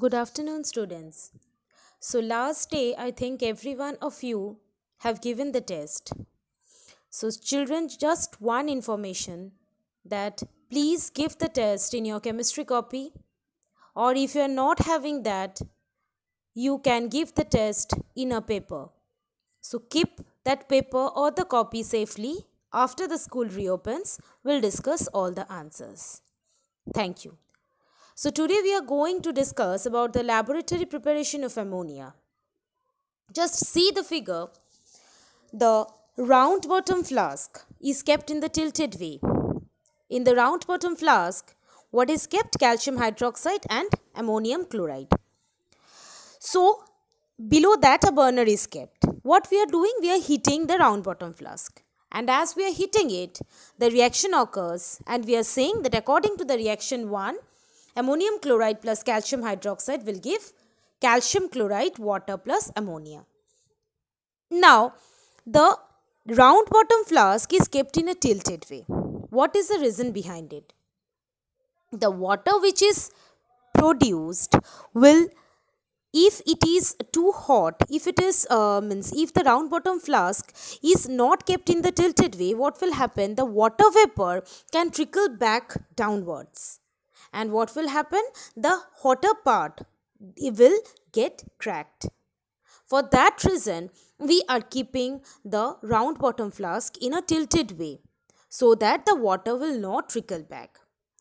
Good afternoon, students. So, last day, I think every one of you have given the test. So, children, just one information that please give the test in your chemistry copy, or if you are not having that, you can give the test in a paper. So, keep that paper or the copy safely. After the school reopens, we'll discuss all the answers. Thank you. So today we are going to discuss about the laboratory preparation of ammonia. Just see the figure. The round bottom flask is kept in the tilted way. In the round bottom flask, what is kept? Calcium hydroxide and ammonium chloride. So below that a burner is kept. What we are doing? We are heating the round bottom flask. And as we are heating it, the reaction occurs and we are saying that according to the reaction 1, Ammonium chloride plus calcium hydroxide will give calcium chloride water plus ammonia. Now, the round bottom flask is kept in a tilted way. What is the reason behind it? The water which is produced will if it is too hot if it is uh, means if the round bottom flask is not kept in the tilted way what will happen the water vapor can trickle back downwards and what will happen? The hotter part it will get cracked. For that reason, we are keeping the round bottom flask in a tilted way so that the water will not trickle back.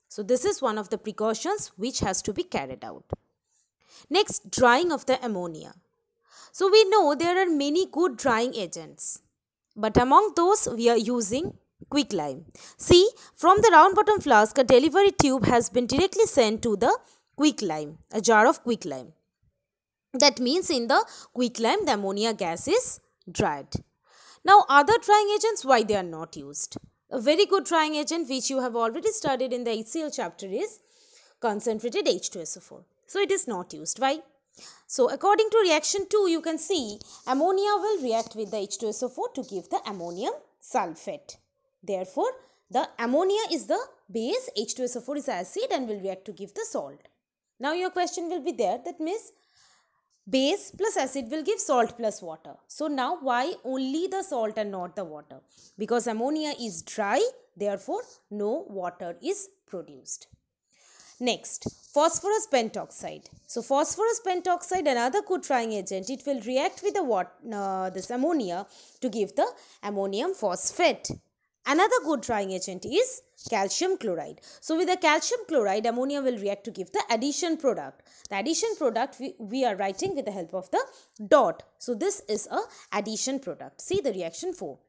So this is one of the precautions which has to be carried out. Next, drying of the ammonia. So we know there are many good drying agents. But among those, we are using quicklime. See, from the round bottom flask, a delivery tube has been directly sent to the quicklime, a jar of quicklime. That means in the quicklime, the ammonia gas is dried. Now, other drying agents, why they are not used? A very good drying agent which you have already studied in the HCl chapter is concentrated H2SO4. So, it is not used. Why? So, according to reaction 2, you can see ammonia will react with the H2SO4 to give the ammonium sulfate. Therefore, the ammonia is the base, H2SO4 is acid and will react to give the salt. Now your question will be there that means base plus acid will give salt plus water. So now why only the salt and not the water? Because ammonia is dry therefore no water is produced. Next, phosphorus pentoxide. So phosphorus pentoxide, another co drying agent, it will react with the what, uh, this ammonia to give the ammonium phosphate. Another good drying agent is calcium chloride. So with the calcium chloride, ammonia will react to give the addition product. The addition product we, we are writing with the help of the dot. So this is a addition product. See the reaction 4.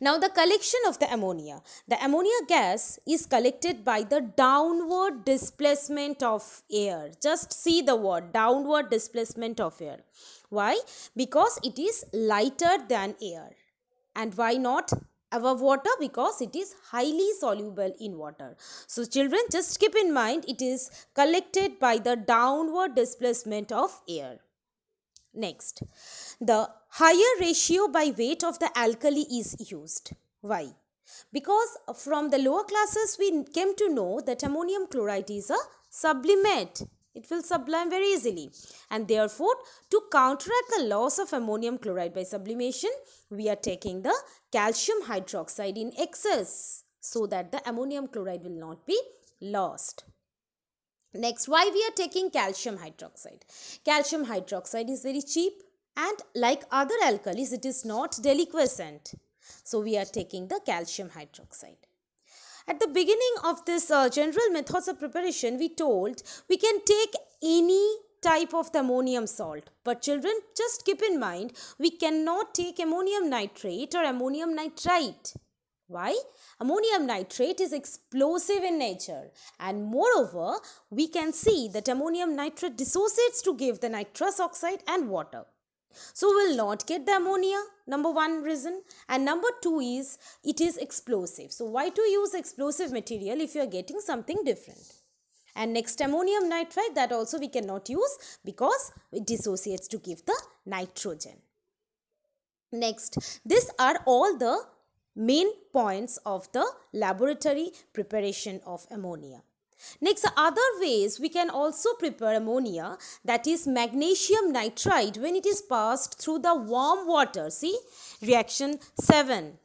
Now the collection of the ammonia. The ammonia gas is collected by the downward displacement of air. Just see the word downward displacement of air. Why? Because it is lighter than air. And why not above water because it is highly soluble in water. So children just keep in mind it is collected by the downward displacement of air. Next, the higher ratio by weight of the alkali is used. Why? Because from the lower classes we came to know that ammonium chloride is a sublimate it will sublime very easily. And therefore, to counteract the loss of ammonium chloride by sublimation, we are taking the calcium hydroxide in excess so that the ammonium chloride will not be lost. Next, why we are taking calcium hydroxide? Calcium hydroxide is very cheap and like other alkalis, it is not deliquescent. So, we are taking the calcium hydroxide. At the beginning of this uh, general methods of preparation, we told we can take any type of the ammonium salt. But children, just keep in mind, we cannot take ammonium nitrate or ammonium nitrite. Why? Ammonium nitrate is explosive in nature and moreover, we can see that ammonium nitrate dissociates to give the nitrous oxide and water. So we'll not get the ammonia, number one reason. And number two is it is explosive. So why to use explosive material if you are getting something different? And next ammonium nitrate that also we cannot use because it dissociates to give the nitrogen. Next, these are all the main points of the laboratory preparation of ammonia. Next, other ways we can also prepare ammonia that is magnesium nitride when it is passed through the warm water. See, reaction 7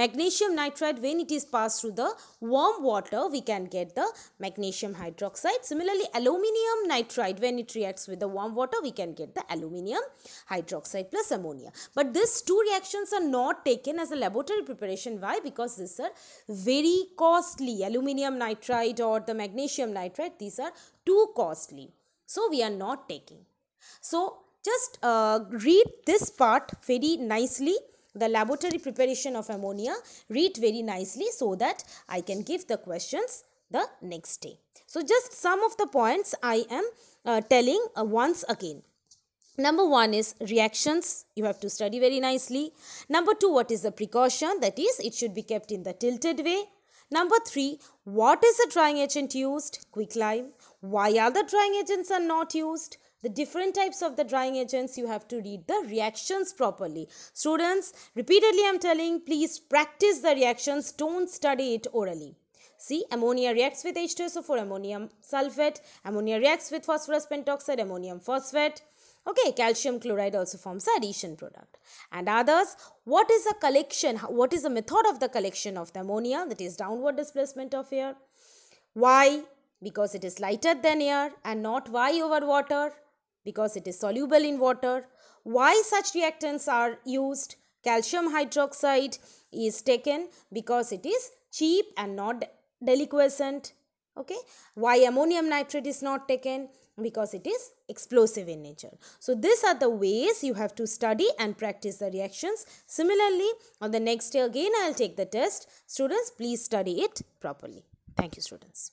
magnesium nitride when it is passed through the warm water we can get the magnesium hydroxide. Similarly aluminium nitride when it reacts with the warm water we can get the aluminium hydroxide plus ammonia. But these two reactions are not taken as a laboratory preparation. Why? Because these are very costly aluminium nitride or the magnesium nitride these are too costly. So we are not taking. So just uh, read this part very nicely the laboratory preparation of ammonia, read very nicely so that I can give the questions the next day. So just some of the points I am uh, telling uh, once again. Number one is reactions. You have to study very nicely. Number two, what is the precaution? That is, it should be kept in the tilted way. Number three, what is the drying agent used? Quicklime. Why are the drying agents are not used? the different types of the drying agents you have to read the reactions properly students repeatedly i'm telling please practice the reactions don't study it orally See, ammonia reacts with H2SO4, ammonium sulfate, ammonia reacts with phosphorus pentoxide, ammonium phosphate. Okay, calcium chloride also forms addition product. And others, what is the collection, what is the method of the collection of the ammonia that is downward displacement of air? Why? Because it is lighter than air and not Y over water because it is soluble in water. Why such reactants are used? Calcium hydroxide is taken because it is cheap and not deliquescent. Okay. Why ammonium nitrate is not taken? Because it is explosive in nature. So these are the ways you have to study and practice the reactions. Similarly, on the next day again I will take the test. Students, please study it properly. Thank you students.